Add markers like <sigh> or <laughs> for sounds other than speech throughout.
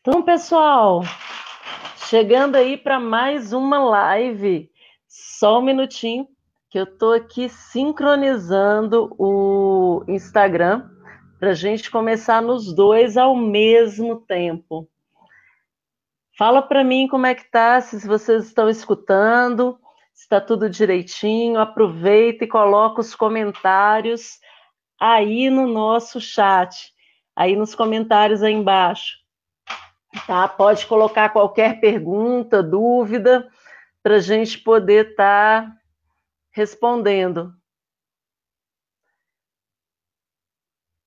Então, pessoal, chegando aí para mais uma live. Só um minutinho que eu estou aqui sincronizando o Instagram para a gente começar nos dois ao mesmo tempo. Fala para mim como é que tá, se vocês estão escutando, se está tudo direitinho. Aproveita e coloca os comentários aí no nosso chat aí nos comentários aí embaixo. Tá? Pode colocar qualquer pergunta, dúvida, para a gente poder estar tá respondendo.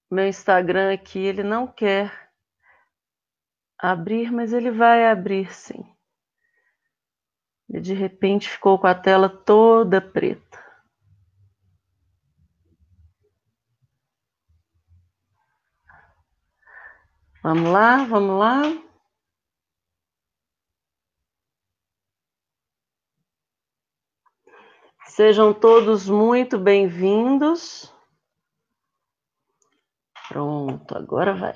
Meu Instagram aqui, ele não quer abrir, mas ele vai abrir sim. E de repente ficou com a tela toda preta. Vamos lá, vamos lá. Sejam todos muito bem-vindos. Pronto, agora vai.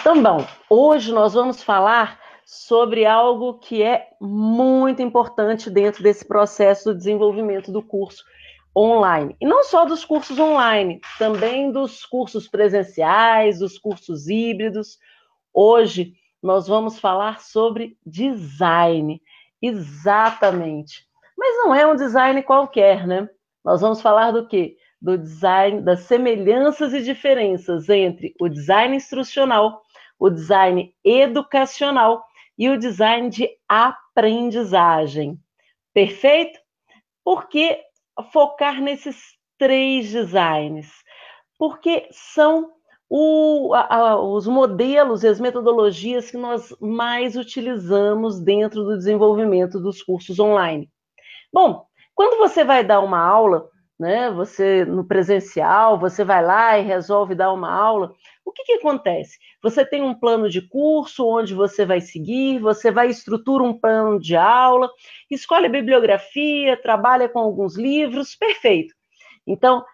Então, bom, hoje nós vamos falar sobre algo que é muito importante dentro desse processo do desenvolvimento do curso online. E não só dos cursos online, também dos cursos presenciais, dos cursos híbridos. Hoje nós vamos falar sobre design. Exatamente. Mas não é um design qualquer, né? Nós vamos falar do quê? Do design, das semelhanças e diferenças entre o design instrucional, o design educacional e o design de aprendizagem. Perfeito? Por que focar nesses três designs? Porque são o, a, os modelos e as metodologias que nós mais utilizamos dentro do desenvolvimento dos cursos online. Bom, quando você vai dar uma aula, né, você no presencial, você vai lá e resolve dar uma aula, o que, que acontece? Você tem um plano de curso onde você vai seguir, você vai estrutura um plano de aula, escolhe bibliografia, trabalha com alguns livros, perfeito. Então,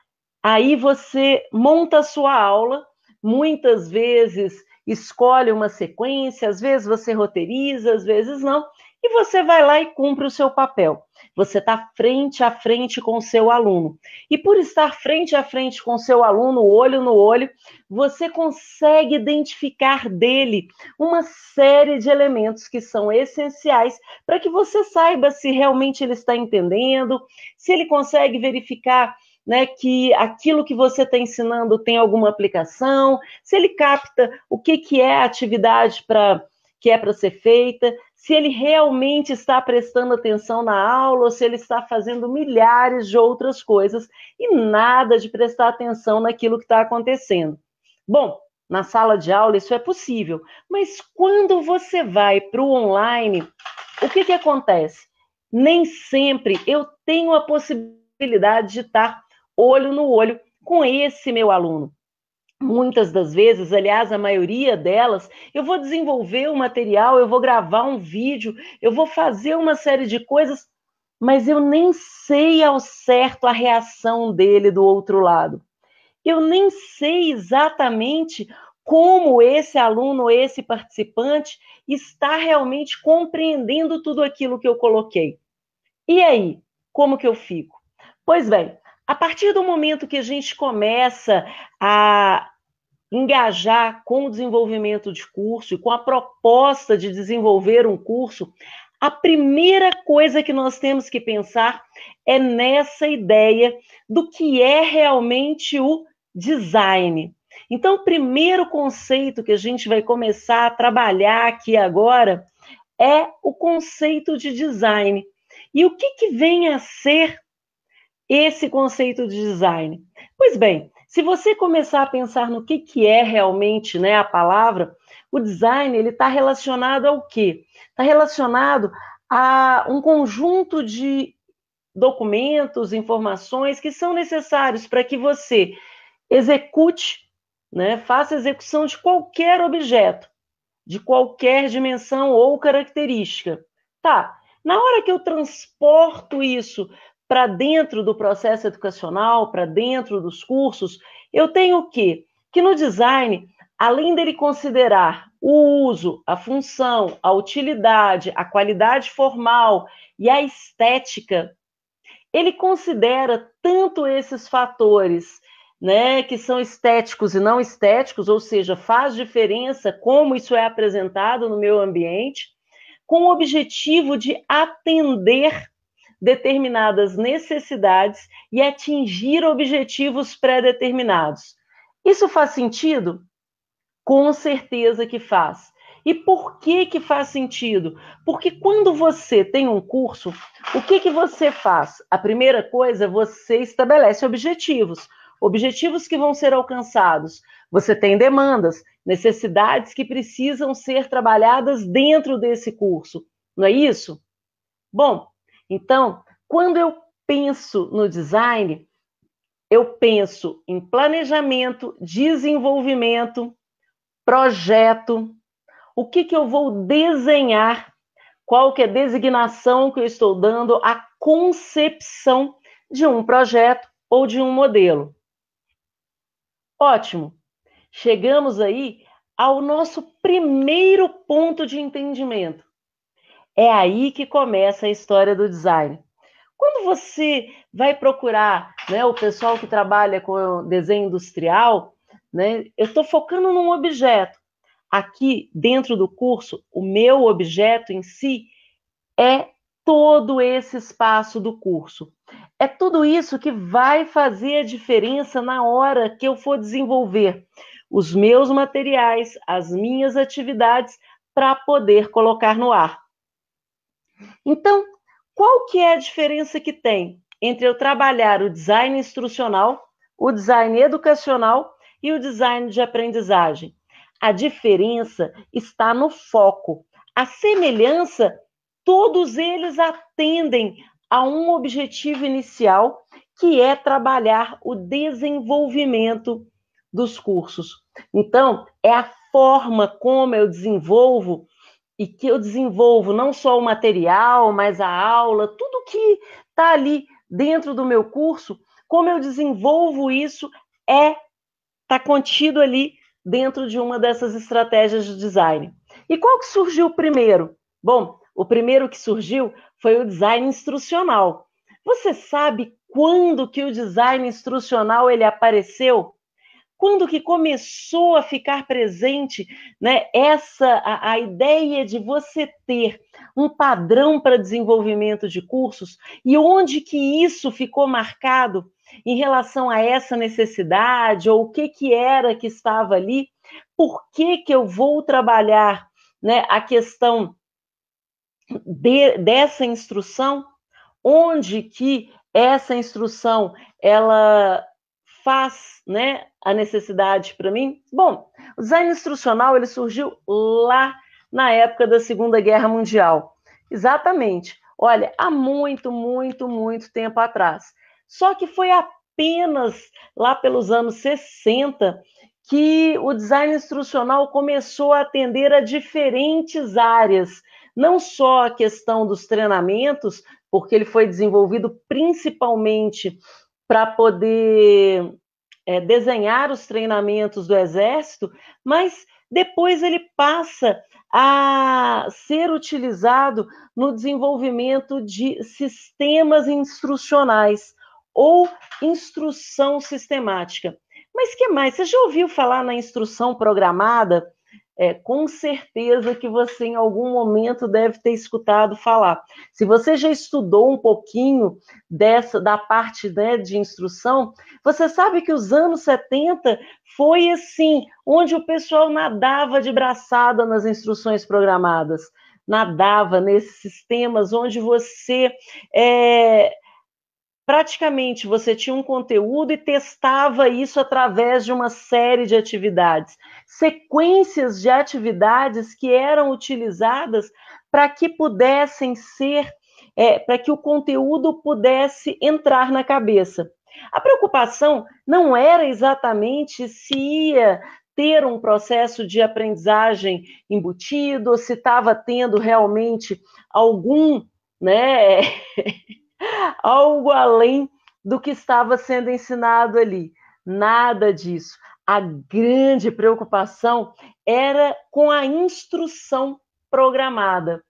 aí você monta a sua aula, muitas vezes escolhe uma sequência, às vezes você roteiriza, às vezes não, e você vai lá e cumpre o seu papel. Você está frente a frente com o seu aluno. E por estar frente a frente com o seu aluno, olho no olho, você consegue identificar dele uma série de elementos que são essenciais para que você saiba se realmente ele está entendendo, se ele consegue verificar né, que aquilo que você está ensinando tem alguma aplicação, se ele capta o que, que é a atividade para que é para ser feita, se ele realmente está prestando atenção na aula ou se ele está fazendo milhares de outras coisas e nada de prestar atenção naquilo que está acontecendo. Bom, na sala de aula isso é possível, mas quando você vai para o online, o que, que acontece? Nem sempre eu tenho a possibilidade de estar tá olho no olho com esse meu aluno muitas das vezes, aliás, a maioria delas, eu vou desenvolver o um material, eu vou gravar um vídeo, eu vou fazer uma série de coisas, mas eu nem sei ao certo a reação dele do outro lado. Eu nem sei exatamente como esse aluno, esse participante está realmente compreendendo tudo aquilo que eu coloquei. E aí, como que eu fico? Pois bem, a partir do momento que a gente começa a engajar com o desenvolvimento de curso e com a proposta de desenvolver um curso, a primeira coisa que nós temos que pensar é nessa ideia do que é realmente o design. Então, o primeiro conceito que a gente vai começar a trabalhar aqui agora é o conceito de design. E o que, que vem a ser esse conceito de design? Pois bem, se você começar a pensar no que, que é realmente né, a palavra, o design ele está relacionado ao quê? Está relacionado a um conjunto de documentos, informações que são necessários para que você execute, né, faça a execução de qualquer objeto, de qualquer dimensão ou característica. Tá. Na hora que eu transporto isso para dentro do processo educacional, para dentro dos cursos, eu tenho o quê? Que no design, além dele considerar o uso, a função, a utilidade, a qualidade formal e a estética, ele considera tanto esses fatores, né, que são estéticos e não estéticos, ou seja, faz diferença como isso é apresentado no meu ambiente, com o objetivo de atender determinadas necessidades e atingir objetivos pré-determinados. Isso faz sentido? Com certeza que faz. E por que que faz sentido? Porque quando você tem um curso, o que que você faz? A primeira coisa, é você estabelece objetivos. Objetivos que vão ser alcançados. Você tem demandas, necessidades que precisam ser trabalhadas dentro desse curso. Não é isso? Bom, então, quando eu penso no design, eu penso em planejamento, desenvolvimento, projeto, o que, que eu vou desenhar, qual que é a designação que eu estou dando à concepção de um projeto ou de um modelo. Ótimo! Chegamos aí ao nosso primeiro ponto de entendimento, é aí que começa a história do design. Quando você vai procurar né, o pessoal que trabalha com desenho industrial, né, eu estou focando num objeto. Aqui, dentro do curso, o meu objeto em si é todo esse espaço do curso. É tudo isso que vai fazer a diferença na hora que eu for desenvolver os meus materiais, as minhas atividades, para poder colocar no ar. Então, qual que é a diferença que tem entre eu trabalhar o design instrucional, o design educacional e o design de aprendizagem? A diferença está no foco. A semelhança, todos eles atendem a um objetivo inicial, que é trabalhar o desenvolvimento dos cursos. Então, é a forma como eu desenvolvo e que eu desenvolvo não só o material, mas a aula, tudo que está ali dentro do meu curso, como eu desenvolvo isso é está contido ali dentro de uma dessas estratégias de design. E qual que surgiu primeiro? Bom, o primeiro que surgiu foi o design instrucional. Você sabe quando que o design instrucional ele apareceu? Quando que começou a ficar presente né, essa a, a ideia de você ter um padrão para desenvolvimento de cursos e onde que isso ficou marcado em relação a essa necessidade ou o que que era que estava ali? Por que que eu vou trabalhar né, a questão de, dessa instrução? Onde que essa instrução ela faz né, a necessidade para mim? Bom, o design instrucional ele surgiu lá na época da Segunda Guerra Mundial. Exatamente. Olha, há muito, muito, muito tempo atrás. Só que foi apenas lá pelos anos 60 que o design instrucional começou a atender a diferentes áreas, não só a questão dos treinamentos, porque ele foi desenvolvido principalmente para poder é, desenhar os treinamentos do Exército, mas depois ele passa a ser utilizado no desenvolvimento de sistemas instrucionais ou instrução sistemática. Mas que mais? Você já ouviu falar na instrução programada? é, com certeza que você em algum momento deve ter escutado falar. Se você já estudou um pouquinho dessa da parte né, de instrução, você sabe que os anos 70 foi assim, onde o pessoal nadava de braçada nas instruções programadas, nadava nesses sistemas onde você é, praticamente você tinha um conteúdo e testava isso através de uma série de atividades, sequências de atividades que eram utilizadas para que pudessem ser, é, para que o conteúdo pudesse entrar na cabeça. A preocupação não era exatamente se ia ter um processo de aprendizagem embutido, se estava tendo realmente algum, né, <laughs> algo além do que estava sendo ensinado ali. Nada disso. A grande preocupação era com a instrução programada.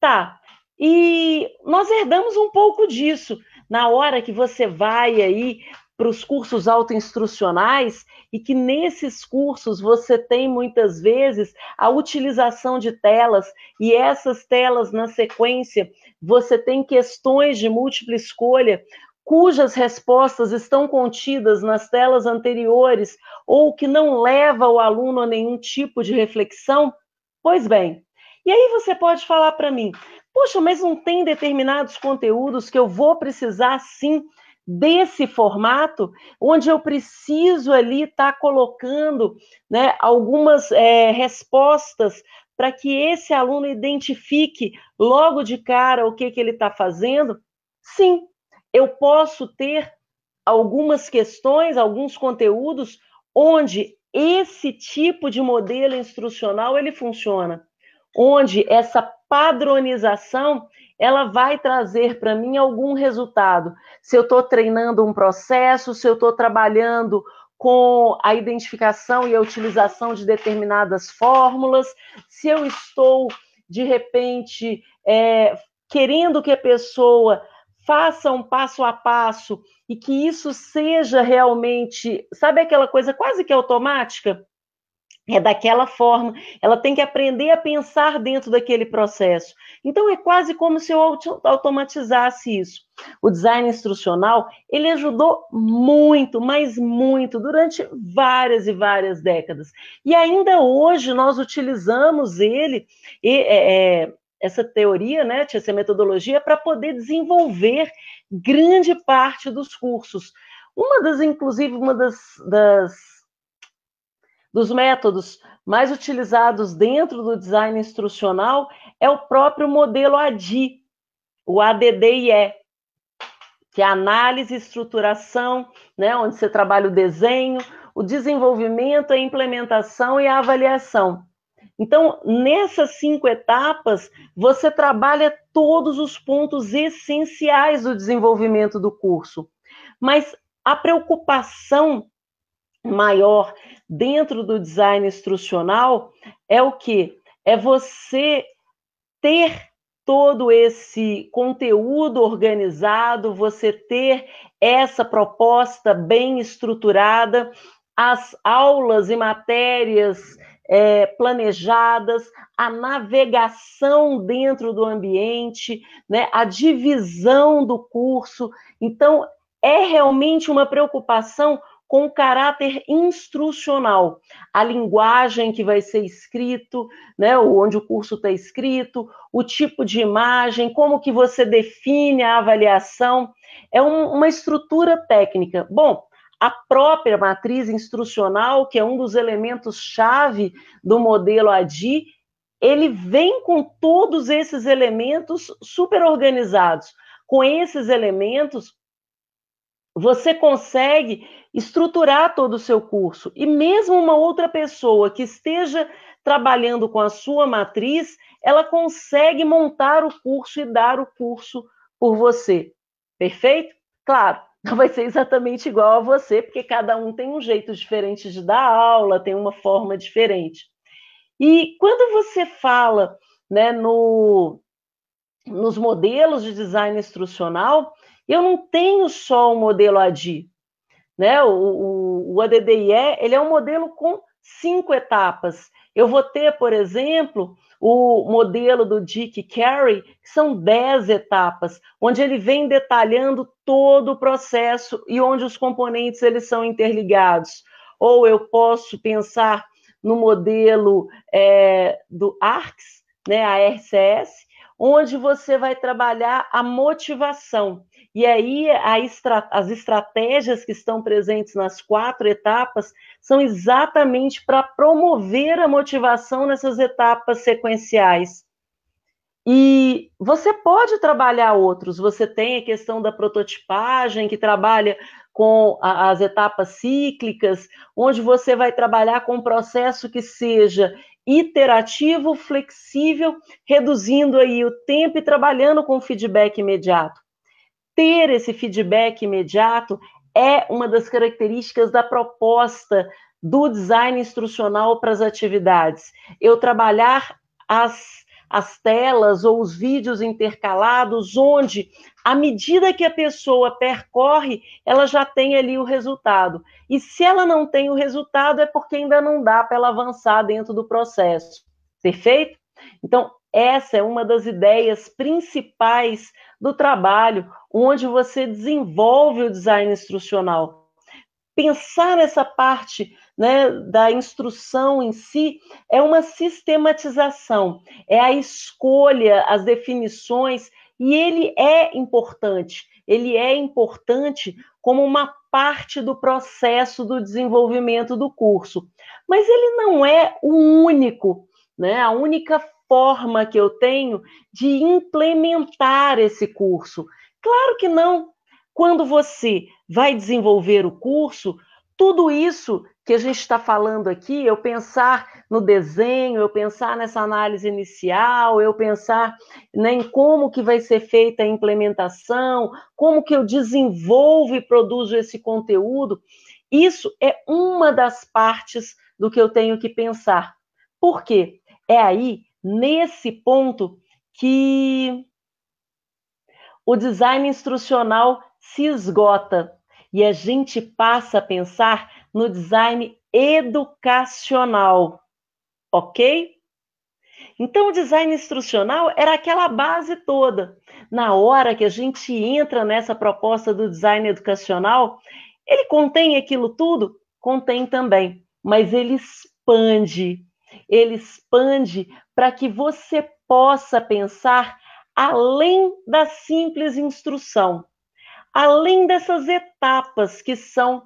Tá. E nós herdamos um pouco disso. Na hora que você vai aí para os cursos autoinstrucionais e que nesses cursos você tem muitas vezes a utilização de telas e essas telas na sequência você tem questões de múltipla escolha cujas respostas estão contidas nas telas anteriores ou que não leva o aluno a nenhum tipo de reflexão? Pois bem, e aí você pode falar para mim, poxa, mas não tem determinados conteúdos que eu vou precisar sim desse formato, onde eu preciso ali estar tá colocando né, algumas é, respostas para que esse aluno identifique logo de cara o que, que ele está fazendo? Sim, eu posso ter algumas questões, alguns conteúdos onde esse tipo de modelo instrucional ele funciona, onde essa padronização ela vai trazer para mim algum resultado. Se eu estou treinando um processo, se eu estou trabalhando com a identificação e a utilização de determinadas fórmulas, se eu estou, de repente, é, querendo que a pessoa faça um passo a passo e que isso seja realmente, sabe aquela coisa quase que automática? é daquela forma, ela tem que aprender a pensar dentro daquele processo. Então é quase como se eu automatizasse isso. O design instrucional, ele ajudou muito, mas muito durante várias e várias décadas. E ainda hoje nós utilizamos ele e, é, é essa teoria, né, essa metodologia para poder desenvolver grande parte dos cursos. Uma das, inclusive, uma das, das dos métodos mais utilizados dentro do design instrucional é o próprio modelo ADI, o ADDIE, que é análise, estruturação, né, onde você trabalha o desenho, o desenvolvimento, a implementação e a avaliação. Então, nessas cinco etapas, você trabalha todos os pontos essenciais do desenvolvimento do curso. Mas a preocupação maior dentro do design instrucional é o que? É você ter todo esse conteúdo organizado, você ter essa proposta bem estruturada, as aulas e matérias é, planejadas, a navegação dentro do ambiente, né, a divisão do curso. Então, é realmente uma preocupação com caráter instrucional. A linguagem que vai ser escrito, né, onde o curso está escrito, o tipo de imagem, como que você define a avaliação, é um, uma estrutura técnica. Bom, a própria matriz instrucional, que é um dos elementos-chave do modelo ADI, ele vem com todos esses elementos super organizados. Com esses elementos, você consegue estruturar todo o seu curso. E mesmo uma outra pessoa que esteja trabalhando com a sua matriz, ela consegue montar o curso e dar o curso por você. Perfeito? Claro, <laughs> não vai ser exatamente igual a você, porque cada um tem um jeito diferente de dar aula, tem uma forma diferente. E quando você fala né, no, nos modelos de design instrucional, eu não tenho só o modelo ADI, né? O, o, o ADDIE ele é um modelo com cinco etapas. Eu vou ter, por exemplo, o modelo do Dick Carey, que são dez etapas, onde ele vem detalhando todo o processo e onde os componentes eles são interligados. Ou eu posso pensar no modelo é, do ARCS, né, a RCS, onde você vai trabalhar a motivação. E aí estra as estratégias que estão presentes nas quatro etapas são exatamente para promover a motivação nessas etapas sequenciais. E você pode trabalhar outros, você tem a questão da prototipagem, que trabalha com a, as etapas cíclicas, onde você vai trabalhar com um processo que seja iterativo, flexível, reduzindo aí o tempo e trabalhando com feedback imediato ter esse feedback imediato é uma das características da proposta do design instrucional para as atividades. Eu trabalhar as, as telas ou os vídeos intercalados, onde, à medida que a pessoa percorre, ela já tem ali o resultado. E se ela não tem o resultado, é porque ainda não dá para ela avançar dentro do processo. Perfeito? Então, essa é uma das ideias principais do trabalho, onde você desenvolve o design instrucional. Pensar essa parte né, da instrução em si é uma sistematização, é a escolha, as definições, e ele é importante. Ele é importante como uma parte do processo do desenvolvimento do curso. Mas ele não é o único, né, a única forma que eu tenho de implementar esse curso. Claro que não. Quando você vai desenvolver o curso, tudo isso que a gente está falando aqui, eu pensar no desenho, eu pensar nessa análise inicial, eu pensar né, em como que vai ser feita a implementação, como que eu desenvolvo e produzo esse conteúdo, isso é uma das partes do que eu tenho que pensar. Por quê? É aí nesse ponto que o design instrucional se esgota e a gente passa a pensar no design educacional, ok? Então, o design instrucional era aquela base toda. Na hora que a gente entra nessa proposta do design educacional, ele contém aquilo tudo? Contém também, mas ele expande ele expande para que você possa pensar além da simples instrução, além dessas etapas que são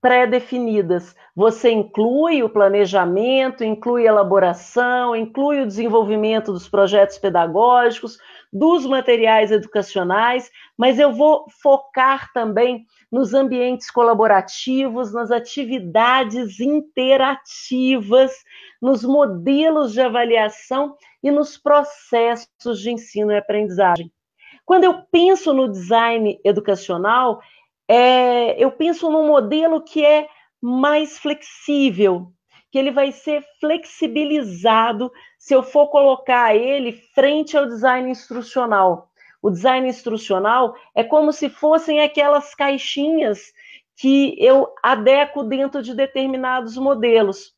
pré-definidas. Você inclui o planejamento, inclui a elaboração, inclui o desenvolvimento dos projetos pedagógicos, dos materiais educacionais, mas eu vou focar também nos ambientes colaborativos, nas atividades interativas, nos modelos de avaliação e nos processos de ensino e aprendizagem. Quando eu penso no design educacional, é, eu penso num modelo que é mais flexível, que ele vai ser flexibilizado se eu for colocar ele frente ao design instrucional. O design instrucional é como se fossem aquelas caixinhas que eu adequo dentro de determinados modelos.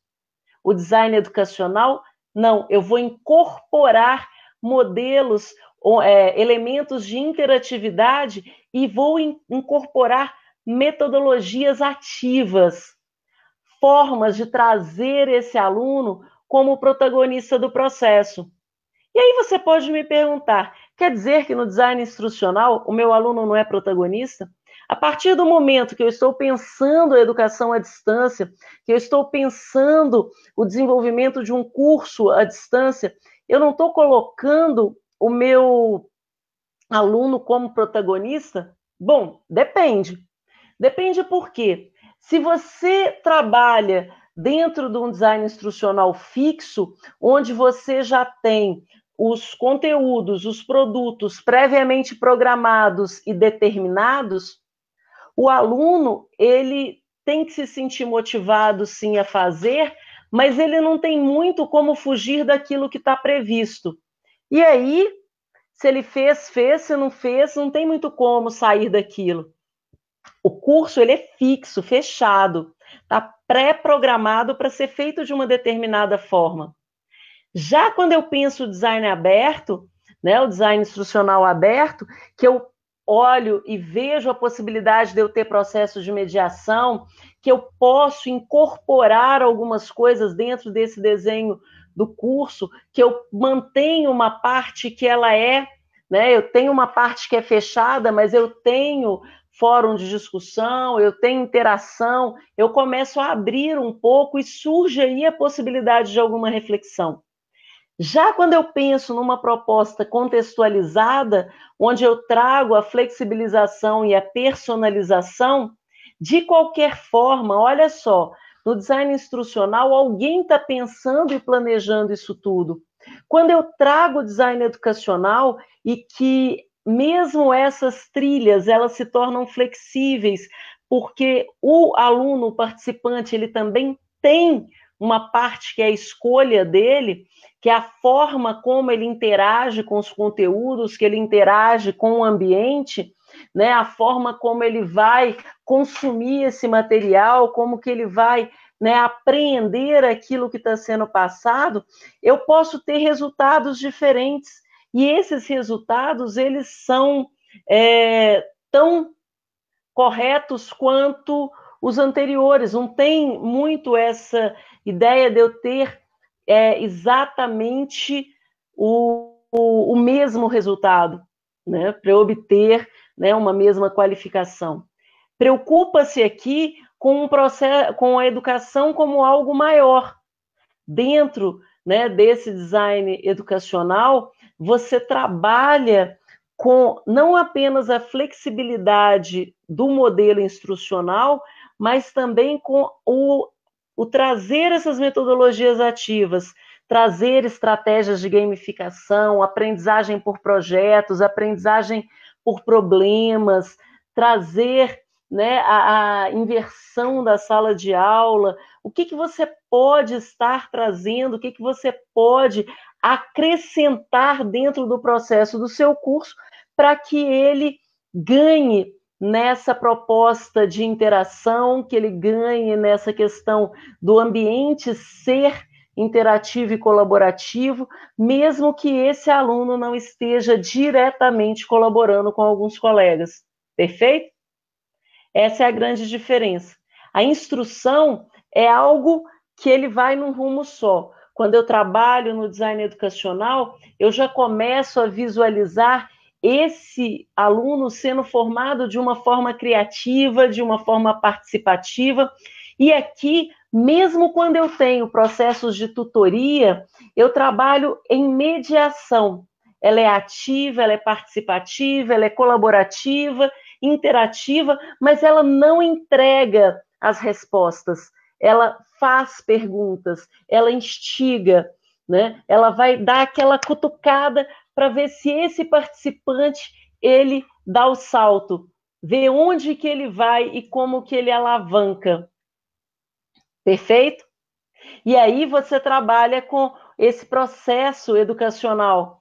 O design educacional, não, eu vou incorporar modelos, é, elementos de interatividade e vou in, incorporar metodologias ativas formas de trazer esse aluno como protagonista do processo. E aí você pode me perguntar: quer dizer que no design instrucional o meu aluno não é protagonista? A partir do momento que eu estou pensando a educação à distância, que eu estou pensando o desenvolvimento de um curso à distância, eu não estou colocando o meu aluno como protagonista? Bom, depende. Depende por quê? Se você trabalha dentro de um design instrucional fixo, onde você já tem os conteúdos, os produtos previamente programados e determinados, o aluno ele tem que se sentir motivado sim a fazer, mas ele não tem muito como fugir daquilo que está previsto. E aí, se ele fez, fez, se não fez, não tem muito como sair daquilo. O curso ele é fixo, fechado, está pré-programado para ser feito de uma determinada forma. Já quando eu penso o design aberto, né, o design instrucional aberto, que eu olho e vejo a possibilidade de eu ter processos de mediação, que eu posso incorporar algumas coisas dentro desse desenho do curso, que eu mantenho uma parte que ela é, né? Eu tenho uma parte que é fechada, mas eu tenho fórum de discussão, eu tenho interação, eu começo a abrir um pouco e surge aí a possibilidade de alguma reflexão. Já quando eu penso numa proposta contextualizada, onde eu trago a flexibilização e a personalização, de qualquer forma, olha só, no design instrucional, alguém está pensando e planejando isso tudo. Quando eu trago o design educacional e que mesmo essas trilhas, elas se tornam flexíveis, porque o aluno, o participante, ele também tem uma parte que é a escolha dele, que é a forma como ele interage com os conteúdos, que ele interage com o ambiente, né? A forma como ele vai consumir esse material, como que ele vai né, apreender aquilo que está sendo passado, eu posso ter resultados diferentes e esses resultados, eles são é, tão corretos quanto os anteriores. Não tem muito essa ideia de eu ter é, exatamente o, o, o, mesmo resultado, né, para obter né, uma mesma qualificação. Preocupa-se aqui com, um processo, com a educação como algo maior, dentro né, desse design educacional, você trabalha com não apenas a flexibilidade do modelo instrucional, mas também com o, o trazer essas metodologias ativas, trazer estratégias de gamificação, aprendizagem por projetos, aprendizagem por problemas, trazer né, a, a inversão da sala de aula, o que, que você pode estar trazendo, o que, que você pode acrescentar dentro do processo do seu curso para que ele ganhe nessa proposta de interação, que ele ganhe nessa questão do ambiente ser interativo e colaborativo, mesmo que esse aluno não esteja diretamente colaborando com alguns colegas. Perfeito? Essa é a grande diferença. A instrução, é algo que ele vai num rumo só. Quando eu trabalho no design educacional, eu já começo a visualizar esse aluno sendo formado de uma forma criativa, de uma forma participativa. E aqui, mesmo quando eu tenho processos de tutoria, eu trabalho em mediação. Ela é ativa, ela é participativa, ela é colaborativa, interativa, mas ela não entrega as respostas ela faz perguntas, ela instiga, né? Ela vai dar aquela cutucada para ver se esse participante ele dá o salto, ver onde que ele vai e como que ele alavanca. Perfeito? E aí você trabalha com esse processo educacional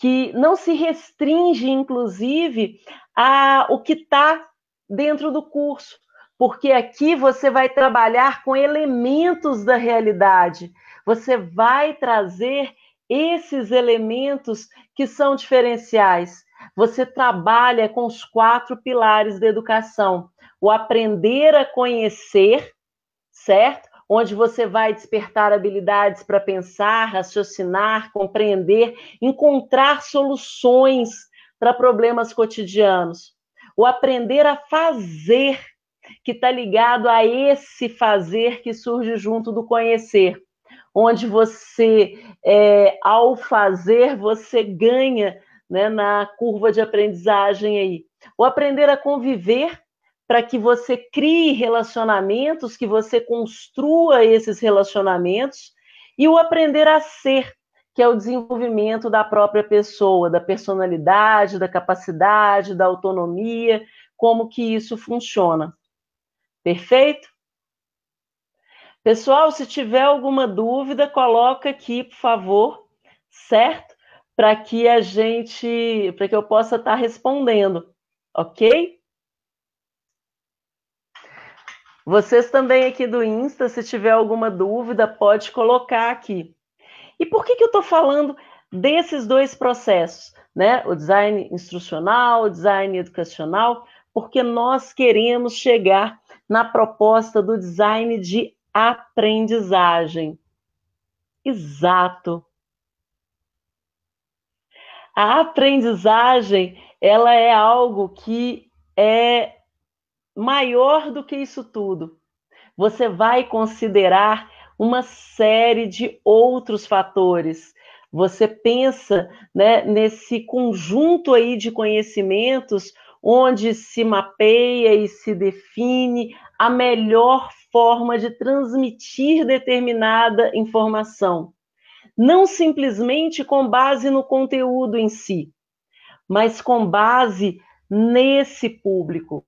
que não se restringe, inclusive, a o que está dentro do curso, porque aqui você vai trabalhar com elementos da realidade. Você vai trazer esses elementos que são diferenciais. Você trabalha com os quatro pilares da educação: o aprender a conhecer, certo? Onde você vai despertar habilidades para pensar, raciocinar, compreender, encontrar soluções para problemas cotidianos. O aprender a fazer, que está ligado a esse fazer que surge junto do conhecer, onde você, é, ao fazer, você ganha né, na curva de aprendizagem aí. O aprender a conviver para que você crie relacionamentos, que você construa esses relacionamentos, e o aprender a ser, que é o desenvolvimento da própria pessoa, da personalidade, da capacidade, da autonomia, como que isso funciona. Perfeito? Pessoal, se tiver alguma dúvida, coloca aqui, por favor, certo? Para que a gente, para que eu possa estar tá respondendo, ok? Vocês também aqui do Insta, se tiver alguma dúvida, pode colocar aqui. E por que, que eu estou falando desses dois processos, né? O design instrucional, o design educacional, porque nós queremos chegar na proposta do design de aprendizagem. Exato. A aprendizagem, ela é algo que é maior do que isso tudo. Você vai considerar uma série de outros fatores. Você pensa né, nesse conjunto aí de conhecimentos onde se mapeia e se define a melhor forma de transmitir determinada informação, não simplesmente com base no conteúdo em si, mas com base nesse público.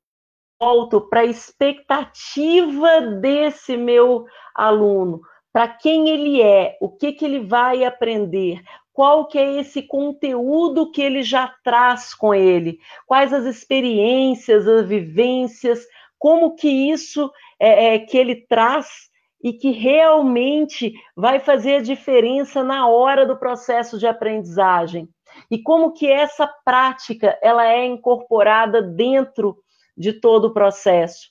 Volto para a expectativa desse meu aluno, para quem ele é, o que, que ele vai aprender, qual que é esse conteúdo que ele já traz com ele, quais as experiências, as vivências, como que isso é, é que ele traz e que realmente vai fazer a diferença na hora do processo de aprendizagem. E como que essa prática ela é incorporada dentro de todo o processo.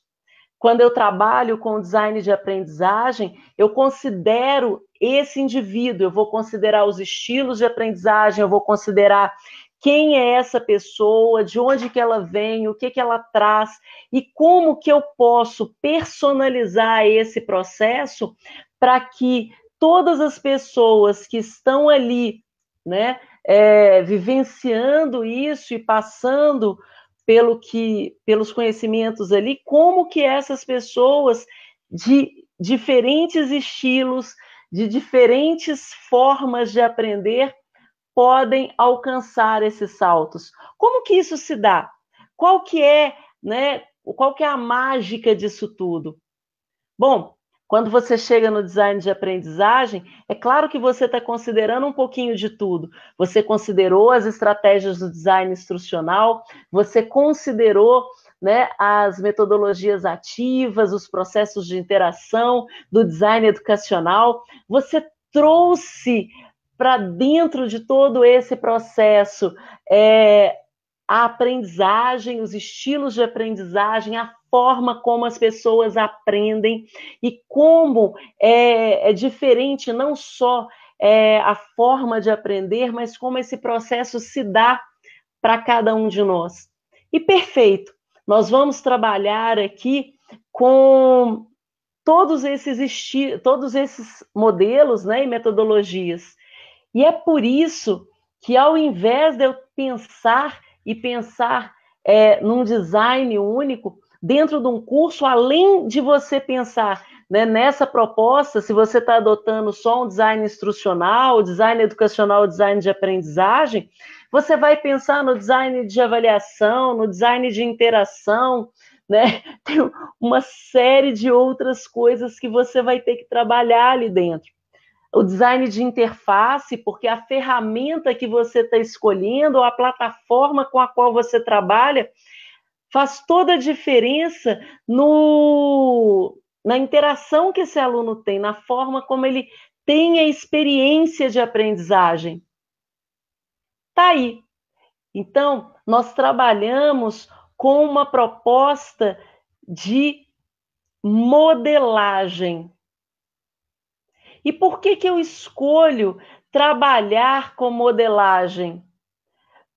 Quando eu trabalho com design de aprendizagem, eu considero esse indivíduo, eu vou considerar os estilos de aprendizagem, eu vou considerar quem é essa pessoa, de onde que ela vem, o que que ela traz e como que eu posso personalizar esse processo para que todas as pessoas que estão ali, né, é, vivenciando isso e passando pelo que, pelos conhecimentos ali, como que essas pessoas de diferentes estilos, de diferentes formas de aprender podem alcançar esses saltos. Como que isso se dá? Qual que é, né, qual que é a mágica disso tudo? Bom, quando você chega no design de aprendizagem, é claro que você está considerando um pouquinho de tudo. Você considerou as estratégias do design instrucional, você considerou né, as metodologias ativas, os processos de interação do design educacional. Você trouxe para dentro de todo esse processo é, a aprendizagem, os estilos de aprendizagem, a forma como as pessoas aprendem e como é, é diferente não só é, a forma de aprender, mas como esse processo se dá para cada um de nós. E perfeito. Nós vamos trabalhar aqui com todos esses, todos esses modelos né, e metodologias. E é por isso que, ao invés de eu pensar e pensar é, num design único, dentro de um curso, além de você pensar né, nessa proposta, se você está adotando só um design instrucional, design educacional, design de aprendizagem, você vai pensar no design de avaliação, no design de interação, né? <laughs> Tem uma série de outras coisas que você vai ter que trabalhar ali dentro. O design de interface, porque a ferramenta que você está escolhendo, ou a plataforma com a qual você trabalha, faz toda a diferença no, na interação que esse aluno tem, na forma como ele tem a experiência de aprendizagem está aí. Então, nós trabalhamos com uma proposta de modelagem. E por que, que eu escolho trabalhar com modelagem?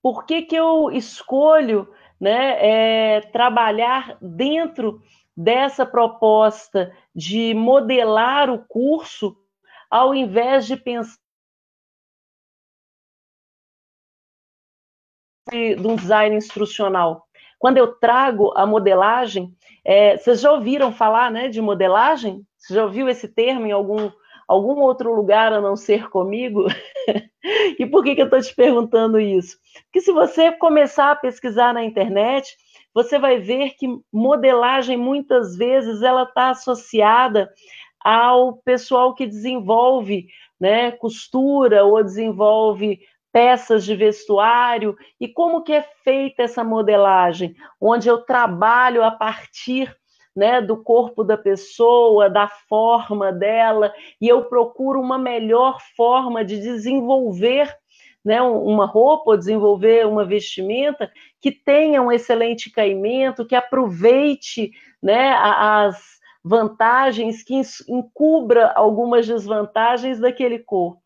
Por que, que eu escolho né, é, trabalhar dentro dessa proposta de modelar o curso, ao invés de pensar de, de um design instrucional. Quando eu trago a modelagem, é, vocês já ouviram falar né, de modelagem? Você já ouviu esse termo em algum, algum outro lugar a não ser comigo? <laughs> e por que, que eu estou te perguntando isso? Porque se você começar a pesquisar na internet, você vai ver que modelagem muitas vezes ela está associada ao pessoal que desenvolve né, costura ou desenvolve peças de vestuário e como que é feita essa modelagem, onde eu trabalho a partir né, do corpo da pessoa, da forma dela, e eu procuro uma melhor forma de desenvolver né, uma roupa, ou desenvolver uma vestimenta que tenha um excelente caimento, que aproveite né, as vantagens, que encubra algumas desvantagens daquele corpo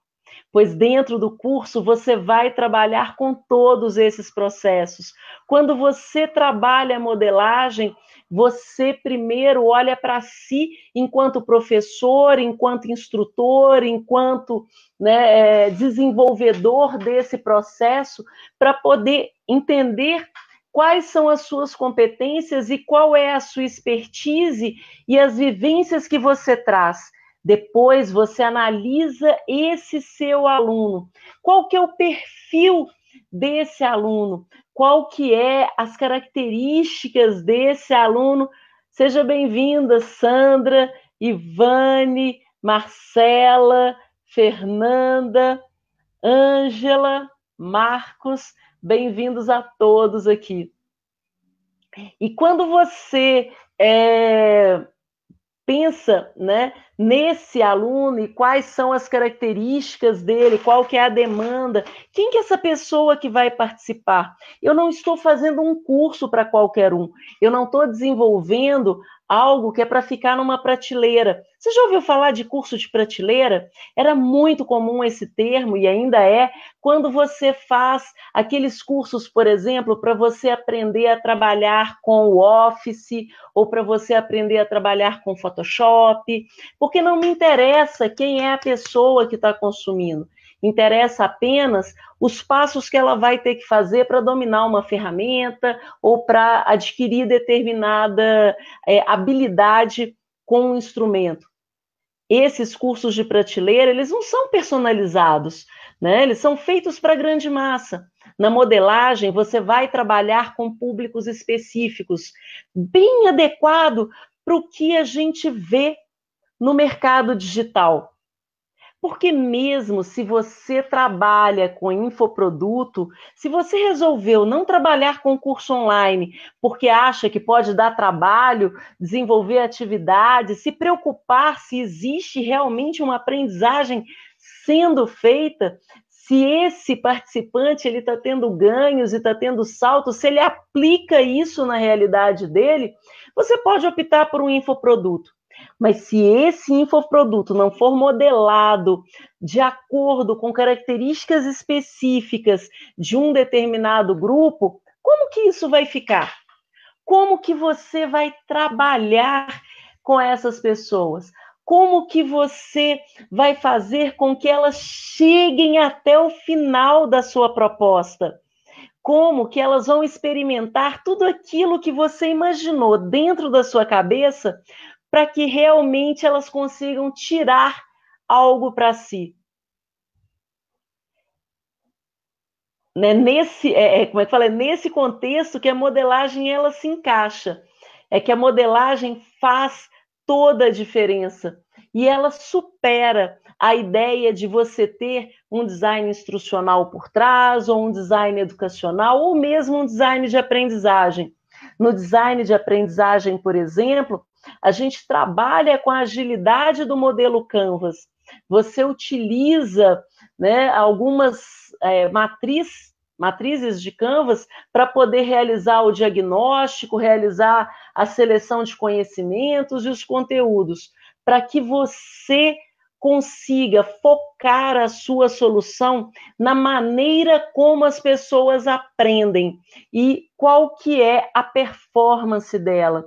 pois dentro do curso você vai trabalhar com todos esses processos. Quando você trabalha modelagem, você primeiro olha para si enquanto professor, enquanto instrutor, enquanto né, é, desenvolvedor desse processo, para poder entender quais são as suas competências e qual é a sua expertise e as vivências que você traz. Depois você analisa esse seu aluno. Qual que é o perfil desse aluno? Qual que é as características desse aluno? Seja bem-vinda, Sandra, Ivane, Marcela, Fernanda, Ângela, Marcos, bem-vindos a todos aqui. E quando você é, pensa né, nesse aluno e quais são as características dele, qual que é a demanda, quem que é essa pessoa que vai participar? Eu não estou fazendo um curso para qualquer um, eu não estou desenvolvendo algo que é para ficar numa prateleira. Você já ouviu falar de curso de prateleira? Era muito comum esse termo e ainda é quando você faz aqueles cursos, por exemplo, para você aprender a trabalhar com o Office ou para você aprender a trabalhar com Photoshop, porque não me interessa quem é a pessoa que está consumindo interessa apenas os passos que ela vai ter que fazer para dominar uma ferramenta ou para adquirir determinada é, habilidade com um instrumento. Esses cursos de prateleira, eles não são personalizados, né? eles são feitos para grande massa. Na modelagem, você vai trabalhar com públicos específicos, bem adequado para o que a gente vê no mercado digital. Porque mesmo se você trabalha com infoproduto, se você resolveu não trabalhar com curso online porque acha que pode dar trabalho, desenvolver atividades, se preocupar se existe realmente uma aprendizagem sendo feita, se esse participante ele está tendo ganhos e está tendo saltos, se ele aplica isso na realidade dele, você pode optar por um infoproduto. Mas se esse infoproduto não for modelado de acordo com características específicas de um determinado grupo, como que isso vai ficar? Como que você vai trabalhar com essas pessoas? Como que você vai fazer com que elas cheguem até o final da sua proposta? Como que elas vão experimentar tudo aquilo que você imaginou dentro da sua cabeça para que realmente elas consigam tirar algo para si. Né? Nesse, é, é, como é que fala? É nesse contexto que a modelagem ela se encaixa. É que a modelagem faz toda a diferença e ela supera a ideia de você ter um design instrucional por trás, ou um design educacional, ou mesmo um design de aprendizagem. No design de aprendizagem, por exemplo, a gente trabalha com a agilidade do modelo Canvas. Você utiliza né, algumas é, matriz, matrizes de Canvas para poder realizar o diagnóstico, realizar a seleção de conhecimentos e os conteúdos, para que você consiga focar a sua solução na maneira como as pessoas aprendem e qual que é a performance dela.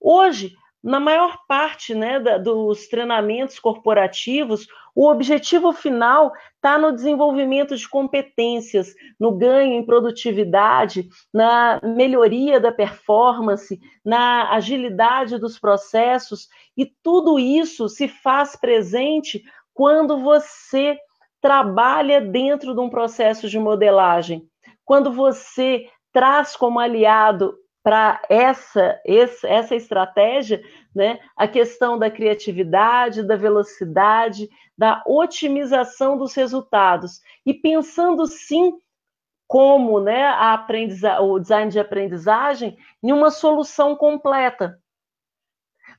Hoje, na maior parte né, da, dos treinamentos corporativos, o objetivo final está no desenvolvimento de competências, no ganho em produtividade, na melhoria da performance, na agilidade dos processos, e tudo isso se faz presente quando você trabalha dentro de um processo de modelagem, quando você traz como aliado para essa, essa estratégia né, a questão da criatividade, da velocidade, da otimização dos resultados. E pensando sim como né, a o design de aprendizagem em uma solução completa.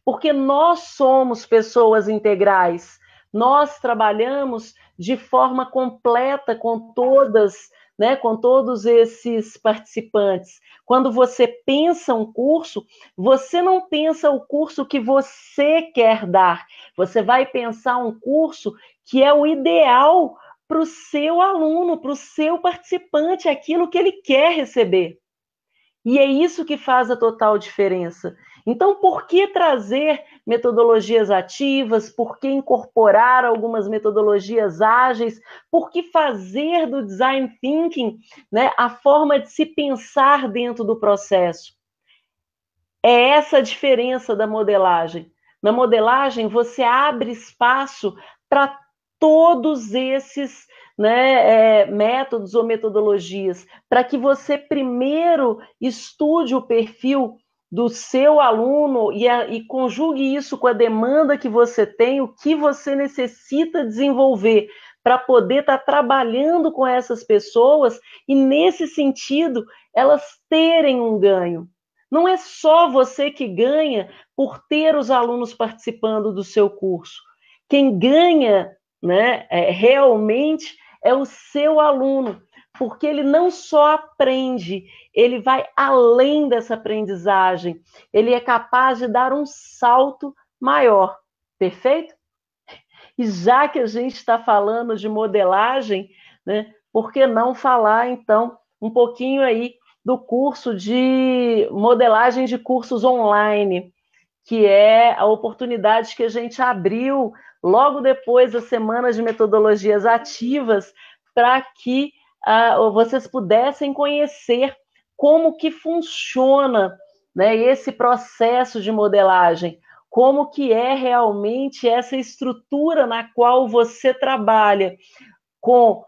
Porque nós somos pessoas integrais, nós trabalhamos de forma completa com todas né, com todos esses participantes. Quando você pensa um curso, você não pensa o curso que você quer dar, você vai pensar um curso que é o ideal para o seu aluno, para o seu participante, aquilo que ele quer receber. E é isso que faz a total diferença. Então, por que trazer metodologias ativas? Por que incorporar algumas metodologias ágeis? Por que fazer do design thinking né, a forma de se pensar dentro do processo? É essa a diferença da modelagem. Na modelagem, você abre espaço para todos esses né, é, métodos ou metodologias, para que você primeiro estude o perfil do seu aluno e, a, e conjugue isso com a demanda que você tem, o que você necessita desenvolver para poder estar tá trabalhando com essas pessoas e, nesse sentido, elas terem um ganho. Não é só você que ganha por ter os alunos participando do seu curso. Quem ganha né, é, realmente é o seu aluno porque ele não só aprende, ele vai além dessa aprendizagem, ele é capaz de dar um salto maior, perfeito? E já que a gente está falando de modelagem, né, por que não falar então um pouquinho aí do curso de modelagem de cursos online, que é a oportunidade que a gente abriu logo depois da semana de metodologias ativas para que uh, vocês pudessem conhecer como que funciona né, esse processo de modelagem, como que é realmente essa estrutura na qual você trabalha com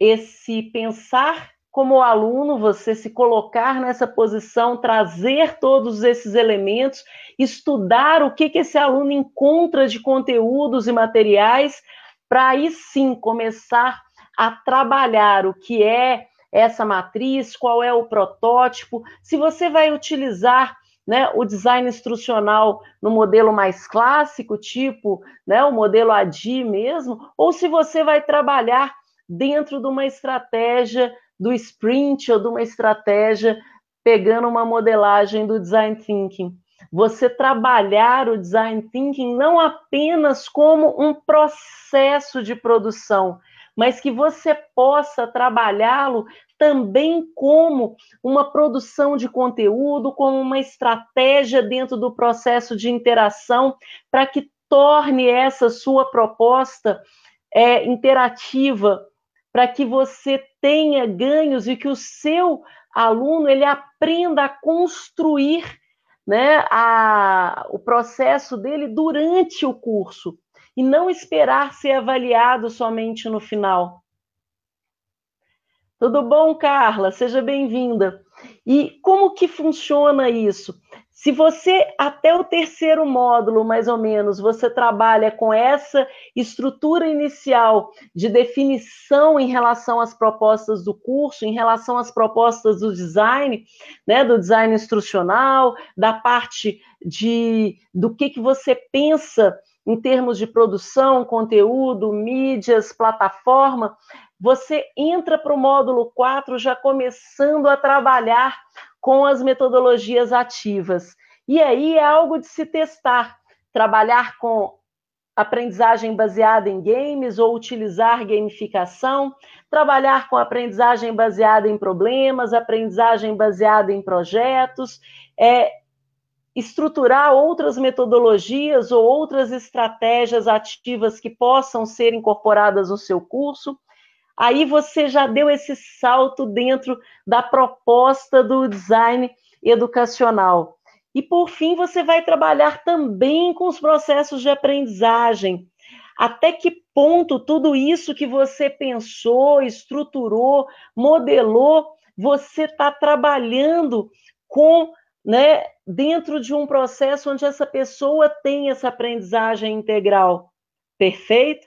esse pensar como aluno, você se colocar nessa posição, trazer todos esses elementos, estudar o que, que esse aluno encontra de conteúdos e materiais, para aí sim começar a trabalhar o que é essa matriz, qual é o protótipo, se você vai utilizar né, o design instrucional no modelo mais clássico, tipo né, o modelo ADI mesmo, ou se você vai trabalhar dentro de uma estratégia do sprint ou de uma estratégia pegando uma modelagem do design thinking. Você trabalhar o design thinking não apenas como um processo de produção, mas que você possa trabalhá-lo também como uma produção de conteúdo, como uma estratégia dentro do processo de interação, para que torne essa sua proposta é, interativa, para que você tenha ganhos e que o seu aluno ele aprenda a construir né, a, o processo dele durante o curso e não esperar ser avaliado somente no final. Tudo bom, Carla? Seja bem-vinda. E como que funciona isso? Se você, até o terceiro módulo, mais ou menos, você trabalha com essa estrutura inicial de definição em relação às propostas do curso, em relação às propostas do design, né, do design instrucional, da parte de do que, que você pensa em termos de produção, conteúdo, mídias, plataforma, você entra para o módulo 4 já começando a trabalhar com as metodologias ativas. E aí é algo de se testar, trabalhar com aprendizagem baseada em games ou utilizar gamificação, trabalhar com aprendizagem baseada em problemas, aprendizagem baseada em projetos, é, estruturar outras metodologias ou outras estratégias ativas que possam ser incorporadas no seu curso. Aí você já deu esse salto dentro da proposta do design educacional. E por fim, você vai trabalhar também com os processos de aprendizagem. Até que ponto tudo isso que você pensou, estruturou, modelou, você está trabalhando com né, dentro de um processo onde essa pessoa tem essa aprendizagem integral. Perfeito?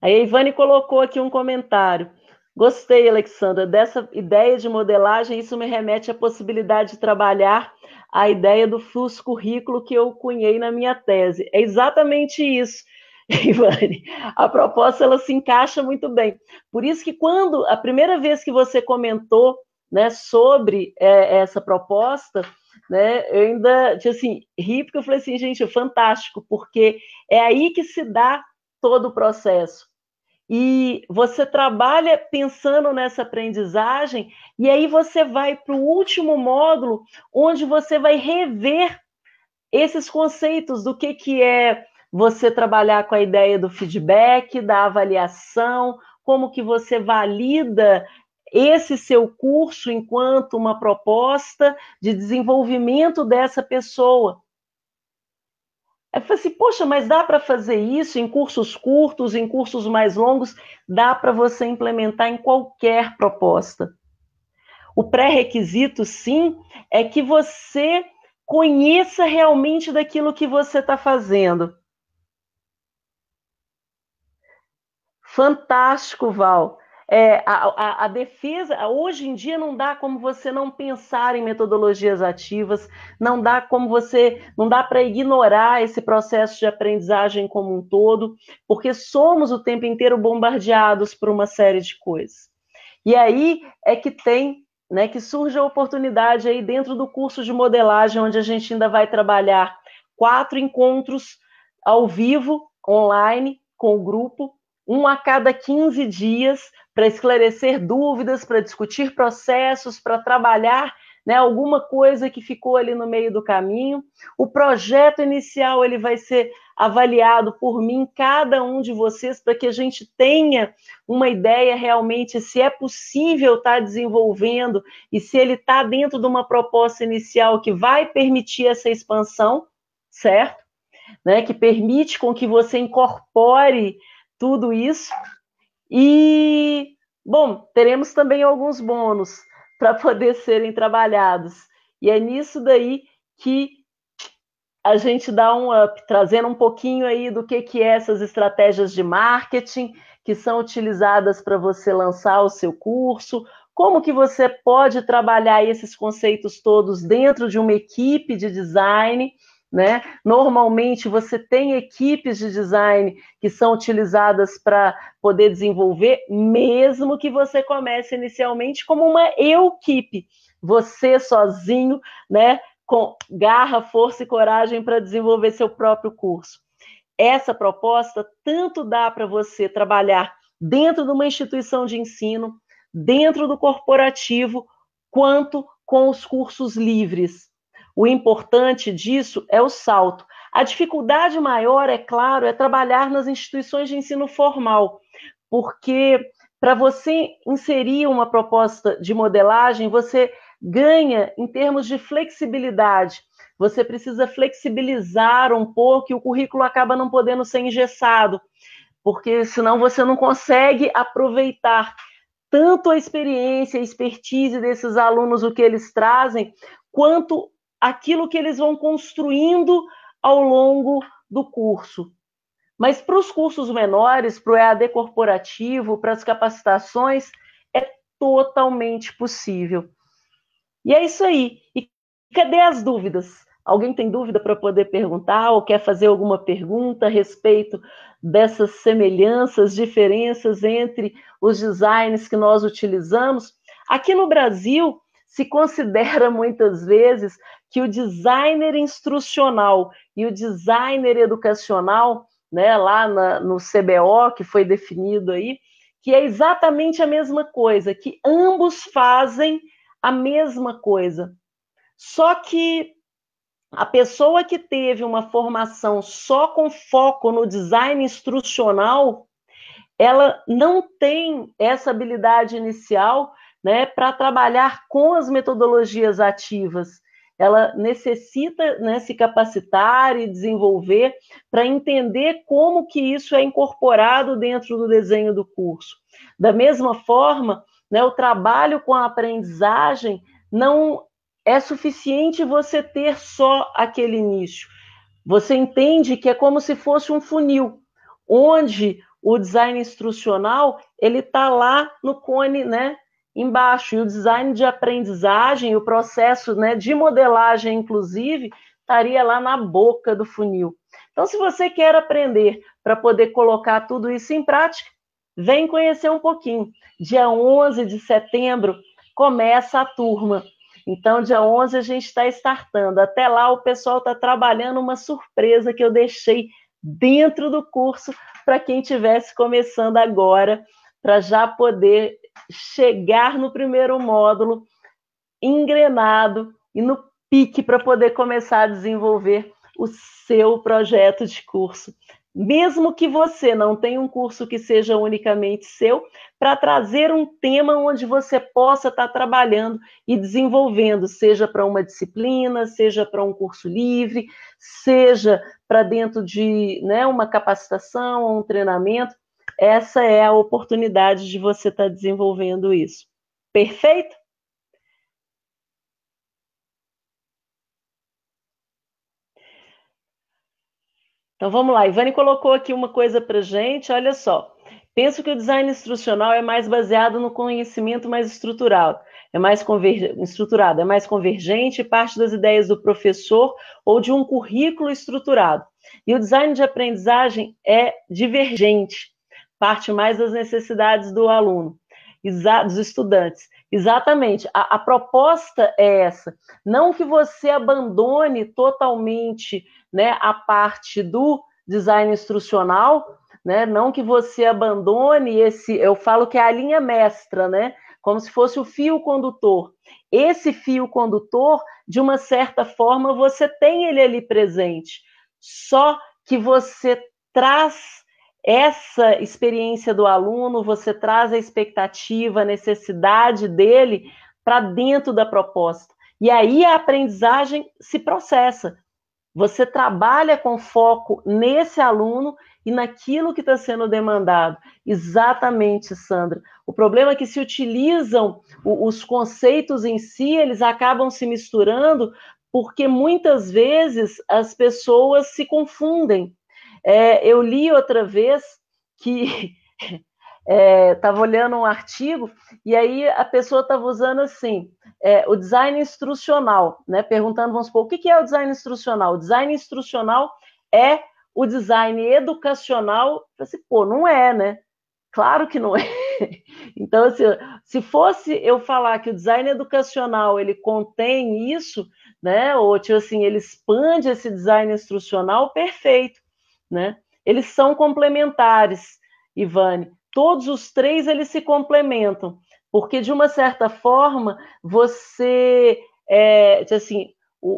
Aí a Ivane colocou aqui um comentário. Gostei, Alexandra, dessa ideia de modelagem. Isso me remete à possibilidade de trabalhar a ideia do fluxo currículo que eu cunhei na minha tese. É exatamente isso, <laughs> Ivane. A proposta ela se encaixa muito bem. Por isso que quando a primeira vez que você comentou né, sobre é, essa proposta, né, eu ainda tinha assim, ri, porque eu falei assim, gente, é fantástico, porque é aí que se dá todo o processo. E você trabalha pensando nessa aprendizagem, e aí você vai para o último módulo, onde você vai rever esses conceitos do que, que é você trabalhar com a ideia do feedback, da avaliação, como que você valida esse seu curso enquanto uma proposta de desenvolvimento dessa pessoa. Aí eu falei assim, poxa, mas dá para fazer isso em cursos curtos, em cursos mais longos? Dá para você implementar em qualquer proposta. O pré-requisito, sim, é que você conheça realmente daquilo que você está fazendo. Fantástico, Val é, a, a, a, defesa, hoje em dia, não dá como você não pensar em metodologias ativas, não dá como você, não dá para ignorar esse processo de aprendizagem como um todo, porque somos o tempo inteiro bombardeados por uma série de coisas. E aí é que tem, né, que surge a oportunidade aí dentro do curso de modelagem, onde a gente ainda vai trabalhar quatro encontros ao vivo, online, com o grupo, um a cada 15 dias, para esclarecer dúvidas, para discutir processos, para trabalhar né, alguma coisa que ficou ali no meio do caminho. O projeto inicial ele vai ser avaliado por mim, cada um de vocês, para que a gente tenha uma ideia realmente se é possível estar tá desenvolvendo e se ele está dentro de uma proposta inicial que vai permitir essa expansão, certo? Né, que permite com que você incorpore tudo isso. E, bom, teremos também alguns bônus <laughs> para poder serem trabalhados. E é nisso daí que a gente dá um up, trazendo um pouquinho aí do que, que é essas estratégias de marketing que são utilizadas para você lançar o seu curso, como que você pode trabalhar esses conceitos todos dentro de uma equipe de design né? Normalmente você tem equipes de design que são utilizadas para poder desenvolver, mesmo que você comece inicialmente como uma equipe, você sozinho, né? Com garra, força e coragem para desenvolver seu próprio curso. Essa proposta tanto dá para você trabalhar dentro de uma instituição de ensino, dentro do corporativo, quanto com os cursos livres o importante disso é o salto. A dificuldade maior, é claro, é trabalhar nas instituições de ensino formal, porque para você inserir uma proposta de modelagem, você ganha em termos de flexibilidade. Você precisa flexibilizar um pouco e o currículo acaba não podendo ser engessado, porque senão você não consegue aproveitar tanto a experiência, a expertise desses alunos, o que eles trazem, quanto aquilo que eles vão construindo ao longo do curso. Mas para os cursos menores, para o EAD corporativo, para as capacitações, é totalmente possível. E é isso aí. E cadê as dúvidas? Alguém tem dúvida para poder perguntar ou quer fazer alguma pergunta a respeito dessas semelhanças, diferenças entre os designs que nós utilizamos? Aqui no Brasil, se considera muitas vezes que o designer instrucional e o designer educacional, né, lá na, no CBO, que foi definido aí, que é exatamente a mesma coisa, que ambos fazem a mesma coisa. Só que a pessoa que teve uma formação só com foco no design instrucional, ela não tem essa habilidade inicial né, para trabalhar com as metodologias ativas. Ela necessita né, se capacitar e desenvolver para entender como que isso é incorporado dentro do desenho do curso. Da mesma forma, né, o trabalho com a aprendizagem não é suficiente você ter só aquele início. Você entende que é como se fosse um funil, onde o design instrucional ele está lá no cone, né, embaixo. E o design de aprendizagem, o processo né, de modelagem, inclusive, estaria lá na boca do funil. Então, se você quer aprender para poder colocar tudo isso em prática, vem conhecer um pouquinho. Dia 11 de setembro começa a turma. Então, dia 11 a gente está startando. Até lá, o pessoal está trabalhando uma surpresa que eu deixei dentro do curso para quem estivesse começando agora, para já poder chegar no primeiro módulo engrenado e no pique para poder começar a desenvolver o seu projeto de curso. Mesmo que você não tenha um curso que seja unicamente seu, para trazer um tema onde você possa estar tá trabalhando e desenvolvendo, seja para uma disciplina, seja para um curso livre, seja para dentro de né, uma capacitação, um treinamento, essa é a oportunidade de você estar tá desenvolvendo isso. Perfeito? Então vamos lá, Ivani colocou aqui uma coisa para gente, olha só. Penso que o design instrucional é mais baseado no conhecimento mais estrutural, é mais conver... estruturado, é mais convergente, parte das ideias do professor ou de um currículo estruturado. E o design de aprendizagem é divergente, parte mais das necessidades do aluno, dos estudantes. Exatamente, a, a proposta é essa. Não que você abandone totalmente né, a parte do design instrucional, né? Não que você abandone esse, eu falo que é a linha mestra, né? Como se fosse o fio condutor. Esse fio condutor, de uma certa forma, você tem ele ali presente. Só que você traz essa experiência do aluno, você traz a expectativa, a necessidade dele para dentro da proposta. E aí a aprendizagem se processa. Você trabalha com foco nesse aluno e naquilo que está sendo demandado. Exatamente, Sandra. O problema é que se utilizam os conceitos em si, eles acabam se misturando, porque muitas vezes as pessoas se confundem é, eu li outra vez que estava <laughs> é, olhando um artigo e aí a pessoa estava usando assim é, o design instrucional, né? Perguntando, vamos supor, o que, que é o design instrucional? O design instrucional é o design educacional. Eu assim, pô, não é, né? Claro que não é. <laughs> Então, assim, se fosse eu falar que o design educacional ele contém isso, né? Ou tipo assim, ele expande esse design instrucional, perfeito né? Eles são complementares, Ivane. Todos os três eles se complementam, porque de uma certa forma você é, assim,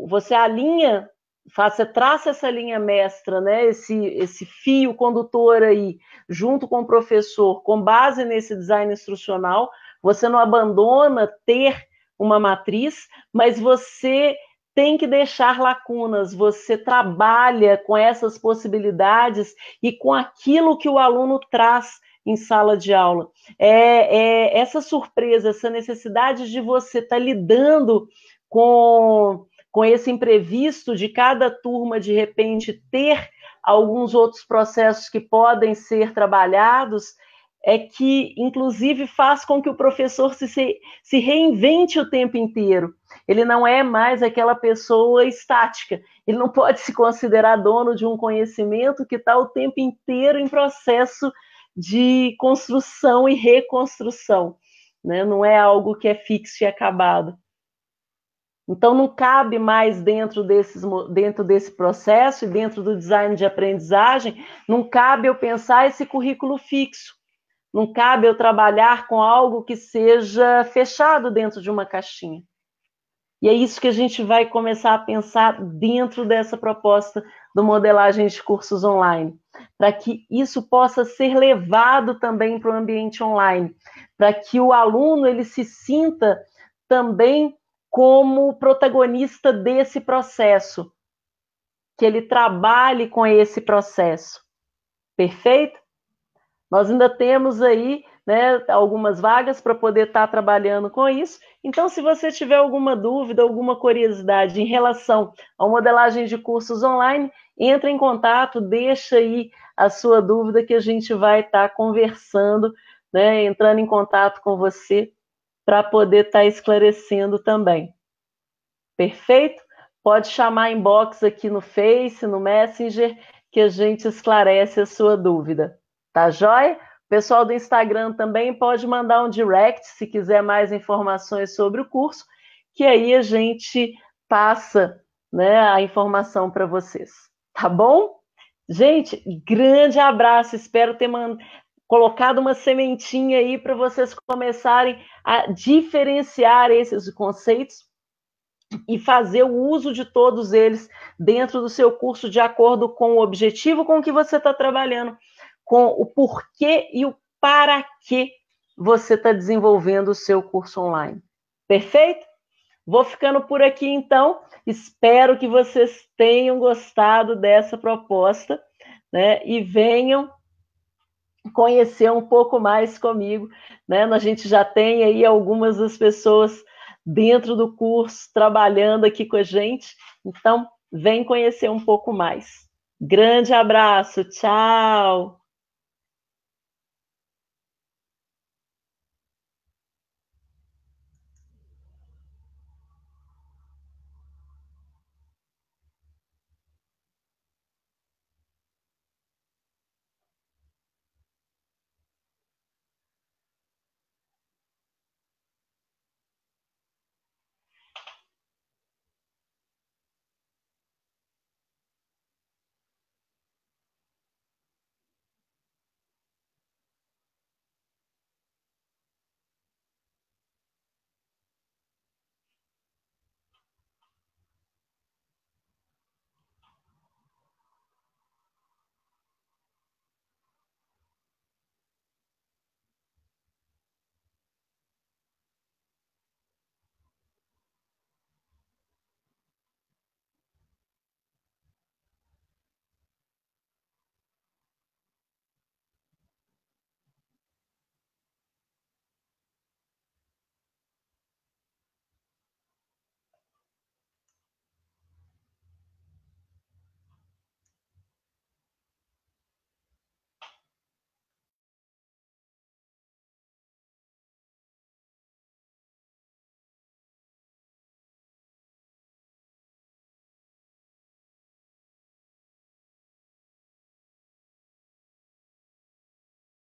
você alinha, você traça essa linha mestra, né? Esse, esse fio condutor aí, junto com o professor, com base nesse design instrucional, você não abandona ter uma matriz, mas você tem que deixar lacunas, você trabalha com essas possibilidades e com aquilo que o aluno traz em sala de aula. É, é essa surpresa, essa necessidade de você estar tá lidando com, com esse imprevisto de cada turma de repente ter alguns outros processos que podem ser trabalhados é que, inclusive, faz com que o professor se, se reinvente o tempo inteiro. Ele não é mais aquela pessoa estática. Ele não pode se considerar dono de um conhecimento que está o tempo inteiro em processo de construção e reconstrução. Né? Não é algo que é fixo e acabado. Então, não cabe mais dentro, desses, dentro desse processo e dentro do design de aprendizagem, não cabe eu pensar esse currículo fixo. Não cabe eu trabalhar com algo que seja fechado dentro de uma caixinha. E é isso que a gente vai começar a pensar dentro dessa proposta do modelagem de cursos online, para que isso possa ser levado também para o ambiente online, para que o aluno ele se sinta também como protagonista desse processo, que ele trabalhe com esse processo. Perfeito? Nós ainda temos aí né, algumas vagas para poder estar tá trabalhando com isso. Então, se você tiver alguma dúvida, alguma curiosidade em relação à modelagem de cursos online, entre em contato, deixa aí a sua dúvida que a gente vai estar tá conversando, né, entrando em contato com você para poder estar tá esclarecendo também. Perfeito? Pode chamar inbox aqui no Face, no Messenger, que a gente esclarece a sua dúvida. Tá joia? O pessoal do Instagram também pode mandar um direct se quiser mais informações sobre o curso, que aí a gente passa né, a informação para vocês. Tá bom? Gente, grande abraço. Espero ter colocado uma sementinha aí para vocês começarem a diferenciar esses conceitos e fazer o uso de todos eles dentro do seu curso de acordo com o objetivo com que você está trabalhando com o porquê e o para que você está desenvolvendo o seu curso online. Perfeito? Vou ficando por aqui então. Espero que vocês tenham gostado dessa proposta, né? E venham conhecer um pouco mais comigo, né? A gente já tem aí algumas das pessoas dentro do curso trabalhando aqui com a gente. Então, vem conhecer um pouco mais. Grande abraço, tchau.